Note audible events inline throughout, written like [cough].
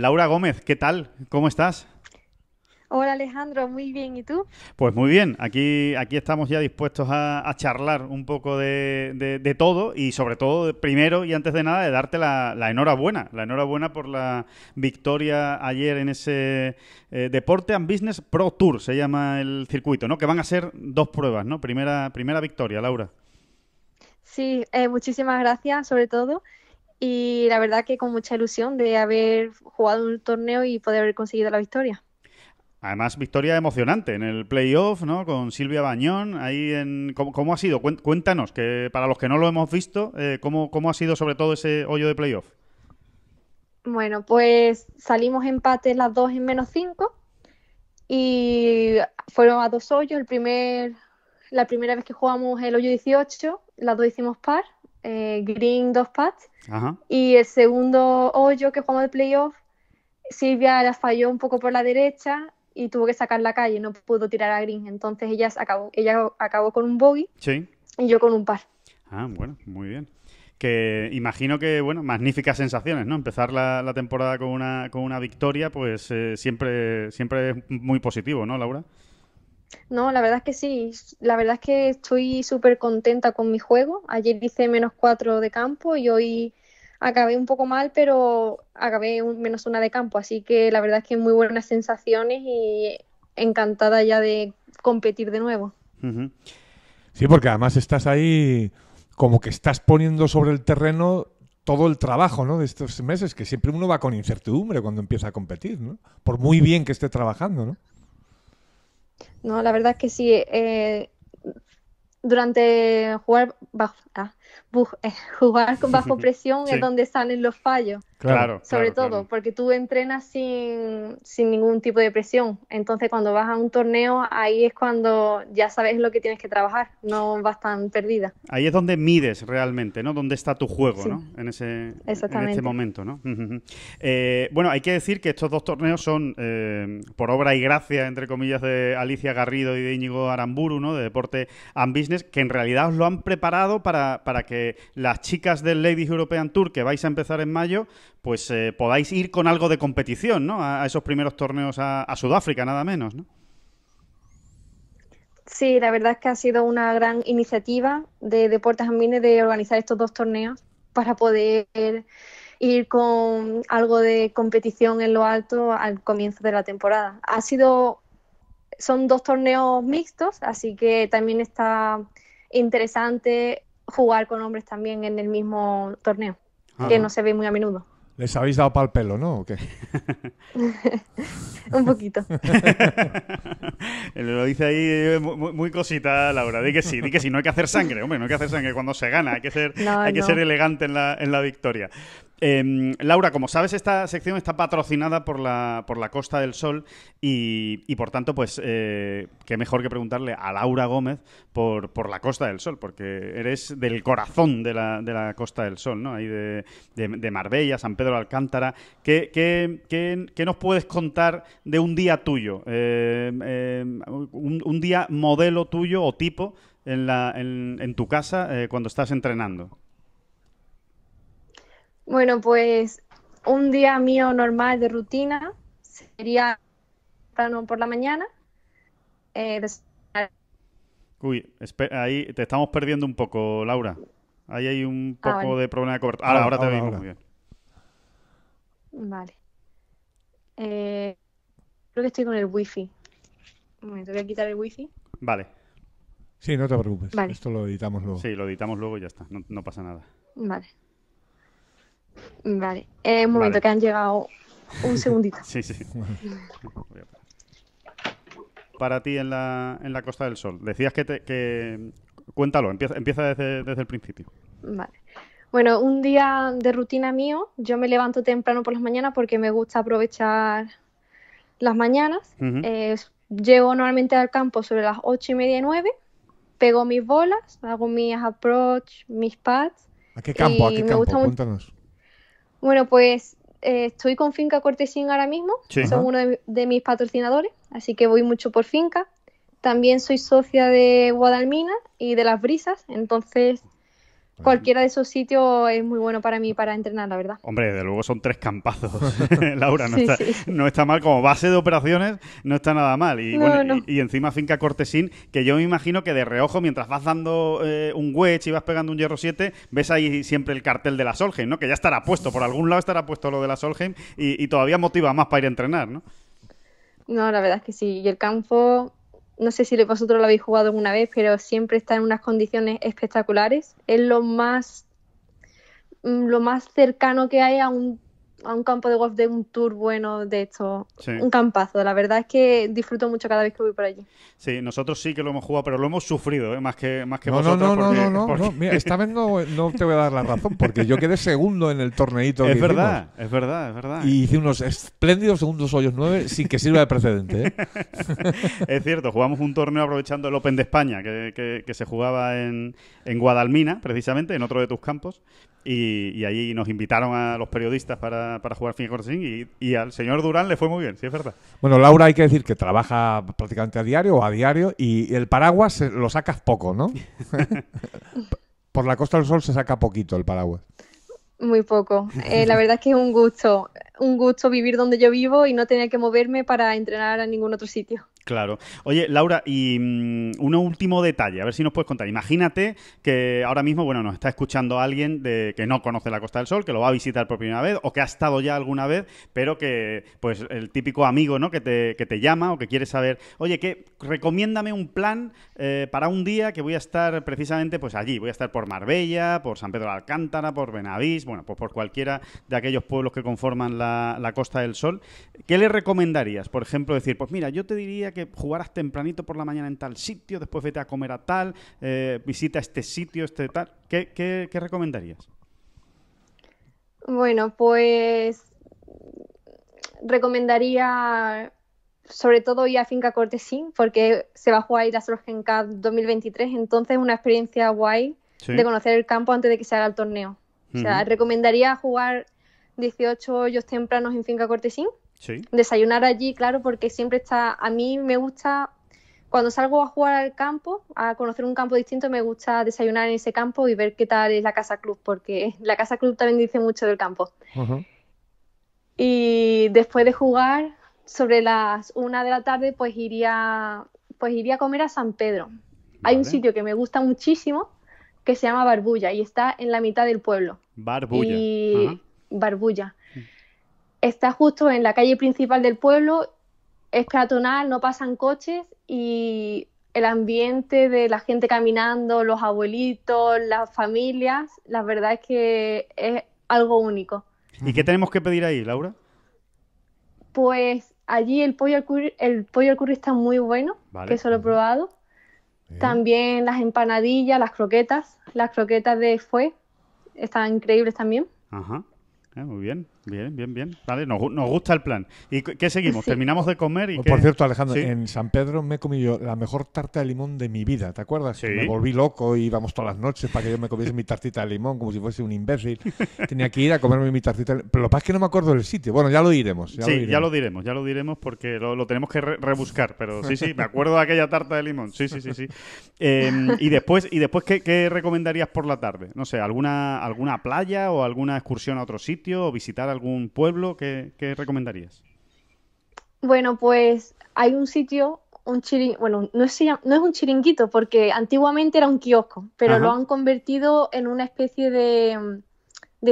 Laura Gómez, ¿qué tal? ¿Cómo estás? Hola Alejandro, muy bien, ¿y tú? Pues muy bien, aquí, aquí estamos ya dispuestos a, charlar un poco de, todo y sobre todo, primero y antes de nada, de darte la, enhorabuena, la enhorabuena por la victoria ayer en ese eh, Deporte and Business Pro Tour, se llama el circuito, ¿no? Que van a ser dos pruebas, ¿no? Primera, primera victoria, Laura. Sí, eh, muchísimas gracias sobre todo y la verdad que con mucha ilusión de haber jugado un torneo y poder haber conseguido la victoria. Además, victoria emocionante en el playoff, ¿no? Con Silvia Bañón. Ahí en... ¿Cómo, ha sido? Cuéntanos, que para los que no lo hemos visto, eh, ¿cómo, ha sido sobre todo ese hoyo de playoff? Bueno, pues salimos empates las dos en menos cinco y fueron a dos hoyos. El primer, la primera vez que jugamos el hoyo 18, las dos hicimos par eh, green dos Pats Y el segundo hoyo que jugamos de playoff, Silvia la falló un poco por la derecha y tuvo que sacar la calle, no pudo tirar a green. Entonces ella acabó, ella acabó con un bogey y yo con un par. Ah, bueno, muy bien. Que imagino que, bueno, magníficas sensaciones, ¿no? Empezar la, temporada con una, con una victoria, pues eh, siempre, siempre es muy positivo, ¿no, Laura? No, la verdad es que sí. La verdad es que estoy súper contenta con mi juego. Ayer hice menos cuatro de campo y hoy acabé un poco mal, pero acabé menos una de campo. Así que la verdad es que muy buenas sensaciones y encantada ya de competir de nuevo. Sí, porque además estás ahí como que estás poniendo sobre el terreno todo el trabajo ¿no? de estos meses, que siempre uno va con incertidumbre cuando empieza a competir, ¿no? por muy bien que esté trabajando. ¿no? No, la verdad es que sí. Eh, durante jugar bajo, ah, [laughs] Eh, jugar bajo [laughs] presión es donde salen los fallos. Sobre todo, porque tú entrenas sin, ningún tipo de presión. Entonces, cuando vas a un torneo, ahí es cuando ya sabes lo que tienes que trabajar, no vas tan perdida. Ahí es donde mides realmente, ¿no? Donde está tu juego, ¿no? En ese En este momento, ¿no? [laughs] Eh, bueno, hay que decir que estos dos torneos son, eh, por obra y gracia, entre comillas, de Alicia Garrido y de Íñigo Aramburu, ¿no? De Deporte and Business, que en realidad os lo han preparado para que las chicas del Ladies European Tour que vais a empezar en mayo, pues eh, podáis ir con algo de competición, ¿no? A, esos primeros torneos a, Sudáfrica, nada menos, ¿no? Sí, la verdad es que ha sido una gran iniciativa de Deportes Amines de organizar estos dos torneos para poder ir con algo de competición en lo alto al comienzo de la temporada. Ha sido son dos torneos mixtos, así que también está interesante jugar con hombres también en el mismo torneo, ah, que no se ve muy a menudo. ¿Les habéis dado pal pelo, no? [laughs] Un poquito. [laughs] Lo dice ahí eh, muy, cosita, Laura. de que sí, di que sí. No hay que hacer sangre, hombre. No hay que hacer sangre cuando se gana. Hay que ser, hay que ser elegante en la, en la victoria. Em, Laura, como sabes, esta sección está patrocinada por la, por la Costa del Sol y, por tanto, pues, eh, qué mejor que preguntarle a Laura Gómez por, por, la Costa del Sol, porque eres del corazón de la, Costa del Sol, ¿no? Ahí de, Marbella, San Pedro de Alcántara. ¿Qué, nos puedes contar de un día tuyo? Em, em, un, día modelo tuyo o tipo en tu casa eh, cuando estás entrenando. Bueno, pues un día mío normal de rutina sería por la mañana. Eh, Uy, ahí te estamos perdiendo un poco, Laura. Ahí hay un ah, poco de problema de cobertura. Ahora, ahora, te veo, muy bien. Vale. Eh, creo que estoy con el wifi. Un momento, voy a quitar el wifi. Vale. Sí, no te preocupes. Esto lo editamos luego. Sí, lo editamos luego y ya está. no pasa nada. Vale. Vale. es eh, un momento, que han llegado un [laughs] segundito. sí, sí. [laughs] Para ti en la, en la Costa del Sol. Decías que... Te, que... Cuéntalo, empieza, empieza desde, el principio. Vale. Bueno, un día de rutina mío, yo me levanto temprano por las mañanas porque me gusta aprovechar las mañanas. Eh, llego normalmente al campo sobre las ocho y media y nueve, pego mis bolas, hago mis approach, mis pads. ¿A qué campo? qué campo? Cuéntanos. Bueno, pues eh, estoy con Finca Cortesín ahora mismo, son uno de, de, mis patrocinadores, así que voy mucho por Finca. También soy socia de Guadalmina y de Las Brisas, entonces Cualquiera de esos sitios es muy bueno para mí para entrenar, la verdad. Hombre, de luego son tres campazos, [laughs] [laughs] Laura. No, está, no está mal como base de operaciones, no está nada mal. Y, bueno, Y, encima Finca Cortesín, que yo me imagino que de reojo, mientras vas dando eh, un wedge y vas pegando un hierro 7, ves ahí siempre el cartel de la Solheim, ¿no? Que ya estará puesto, por algún lado estará puesto lo de la Solheim y, y todavía motiva más para ir a entrenar, ¿no? No, la verdad es que sí. Y el campo no sé si vosotros lo habéis jugado alguna vez, pero siempre está en unas condiciones espectaculares. Es lo más, mm, lo más cercano que hay a un a un campo de golf de un tour bueno de esto. Un campazo. La verdad es que disfruto mucho cada vez que voy por allí. Sí, nosotros sí que lo hemos jugado, pero lo hemos sufrido, ¿eh? más que, que no, vosotros. No, no, no, no, Mira, esta vez no, te voy a dar la razón, porque yo quedé segundo en el torneito. Es verdad, es verdad, es verdad. Y hice unos espléndidos segundos hoyos nueve sin que sirva de precedente. ¿eh? [laughs] es cierto, jugamos un torneo aprovechando el Open de España, que, se jugaba en, en Guadalmina, precisamente, en otro de tus campos. Y, y, ahí nos invitaron a los periodistas para, para jugar fin y, y, al señor Durán le fue muy bien, sí es verdad. Bueno, Laura hay que decir que trabaja prácticamente a diario o a diario y el paraguas lo sacas poco, ¿no? [laughs] Por la Costa del Sol se saca poquito el paraguas. Muy poco. Eh, la verdad es que es un gusto, un gusto vivir donde yo vivo y no tener que moverme para entrenar a ningún otro sitio. Claro. Oye, Laura, y mm, un último detalle, a ver si nos puedes contar. Imagínate que ahora mismo, bueno, nos está escuchando alguien de, que no conoce la Costa del Sol, que lo va a visitar por primera vez o que ha estado ya alguna vez, pero que, pues, el típico amigo, ¿no? Que te, te llama o que quiere saber, oye, que recomiéndame un plan eh, para un día que voy a estar precisamente, pues, allí. Voy a estar por Marbella, por San Pedro de Alcántara, por Benavís, bueno, pues por cualquiera de aquellos pueblos que conforman la, la Costa del Sol. ¿Qué le recomendarías? Por ejemplo, decir, pues mira, yo te diría que jugarás jugaras tempranito por la mañana en tal sitio, después vete a comer a tal, eh, visita este sitio, este tal. ¿Qué, recomendarías? Bueno, pues recomendaría sobre todo ir a Finca Cortesín porque se va a jugar ahí la 2023, entonces una experiencia guay de conocer el campo antes de que se haga el torneo. O sea, recomendaría jugar 18 hoyos tempranos en Finca Cortesín Desayunar allí, claro, porque siempre está, a mí me gusta, cuando salgo a jugar al campo, a conocer un campo distinto, me gusta desayunar en ese campo y ver qué tal es la casa club, porque la casa club también dice mucho del campo. Y después de jugar, sobre las una de la tarde, pues iría, pues iría a comer a San Pedro. Hay un sitio que me gusta muchísimo que se llama Barbulla y está en la mitad del pueblo. Barbulla. Barbulla está justo en la calle principal del pueblo, es peatonal, no pasan coches y el ambiente de la gente caminando, los abuelitos, las familias, la verdad es que es algo único. ¿Y qué tenemos que pedir ahí, Laura? Pues allí el pollo al curry, el pollo al está muy bueno, que eso lo he probado. También las empanadillas, las croquetas, las croquetas de fue, están increíbles también. Ajá. Eh, muy bien, bien, bien, bien. Vale, nos, nos gusta el plan. ¿Y qué seguimos? [laughs] ¿Terminamos de comer? y oh, Por cierto, Alejandro, en San Pedro me he comido la mejor tarta de limón de mi vida, ¿te acuerdas? Me volví loco y íbamos todas las noches para que yo me comiese mi tartita de limón como si fuese un imbécil. [laughs] Tenía que ir a comerme mi tartita. De... limón. Pero lo que pasa es que no me acuerdo del sitio. Bueno, ya lo diremos. Ya sí, ya lo diremos, ya lo diremos porque lo, tenemos que rebuscar. Pero sí, sí, me acuerdo de aquella tarta de limón. Sí, sí, sí, sí. Em, y después, y después ¿qué, ¿qué recomendarías por la tarde? No sé, ¿alguna, alguna playa o alguna excursión a otro sitio? o visitar algún pueblo? ¿Qué, recomendarías? Bueno, pues hay un sitio, un chiringuito. bueno, no es, un chiringuito porque antiguamente era un kiosco, pero lo han convertido en una especie de,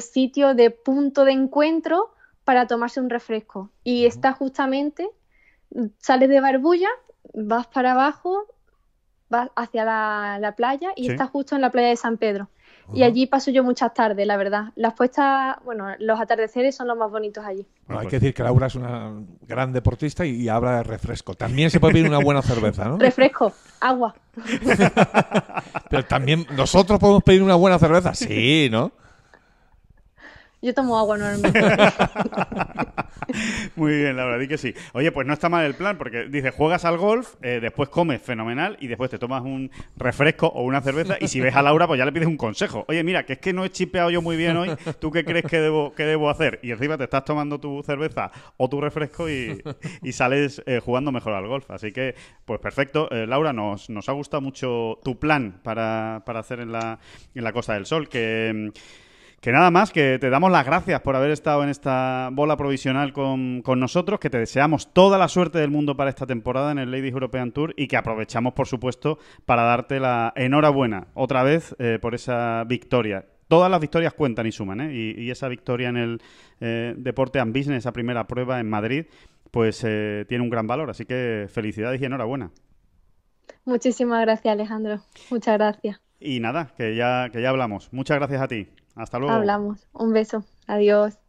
sitio, de punto de encuentro para tomarse un refresco. Y está justamente, sales de Barbulla, vas para abajo, vas hacia la, playa y está justo en la playa de San Pedro. Y allí paso yo muchas tardes, la verdad. Las puestas, bueno, los atardeceres son los más bonitos allí. hay que decir que Laura es una gran deportista y, y habla de refresco. También se puede pedir una buena cerveza, ¿no? [laughs] Refresco, agua. [laughs] Pero también nosotros podemos pedir una buena cerveza, sí, ¿no? Yo tomo agua normalmente. [laughs] Muy bien, Laura, di que sí. Oye, pues no está mal el plan, porque dice, juegas al golf, eh, después comes fenomenal y después te tomas un refresco o una cerveza y si ves a Laura, pues ya le pides un consejo. Oye, mira, que es que no he chipeado yo muy bien hoy, ¿tú qué crees que debo, que debo hacer? Y encima te estás tomando tu cerveza o tu refresco y, sales eh, jugando mejor al golf. Así que, pues perfecto. Eh, Laura, nos, nos ha gustado mucho tu plan para, para hacer en la, en la Costa del Sol, que... Mm, que nada más, que te damos las gracias por haber estado en esta bola provisional con, nosotros, que te deseamos toda la suerte del mundo para esta temporada en el Ladies European Tour y que aprovechamos, por supuesto, para darte la enhorabuena otra vez eh, por esa victoria todas las victorias cuentan y suman, ¿eh? y, esa victoria en el eh, deporte and business, esa primera prueba en Madrid, pues eh, tiene un gran valor. Así que felicidades y enhorabuena. Muchísimas gracias, Alejandro. Muchas gracias. Y nada, que ya, que ya hablamos. Muchas gracias a ti. Hasta luego. Hablamos. Un beso. Adiós.